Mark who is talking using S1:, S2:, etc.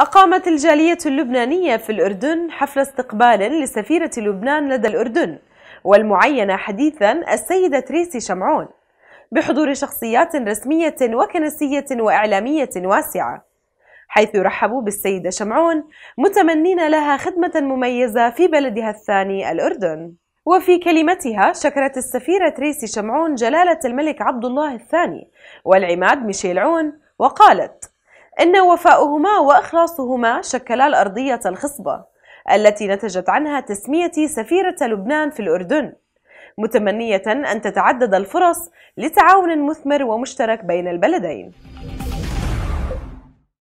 S1: أقامت الجالية اللبنانية في الأردن حفل استقبال لسفيرة لبنان لدى الأردن والمعينة حديثا السيدة تريسي شمعون بحضور شخصيات رسمية وكنسية وإعلامية واسعة حيث رحبوا بالسيدة شمعون متمنين لها خدمة مميزة في بلدها الثاني الأردن وفي كلمتها شكرت السفيرة تريسي شمعون جلالة الملك عبد الله الثاني والعماد ميشيل عون وقالت إن وفاؤهما وإخلاصهما شكلا الأرضية الخصبة التي نتجت عنها تسمية سفيرة لبنان في الأردن متمنية أن تتعدد الفرص لتعاون مثمر ومشترك بين البلدين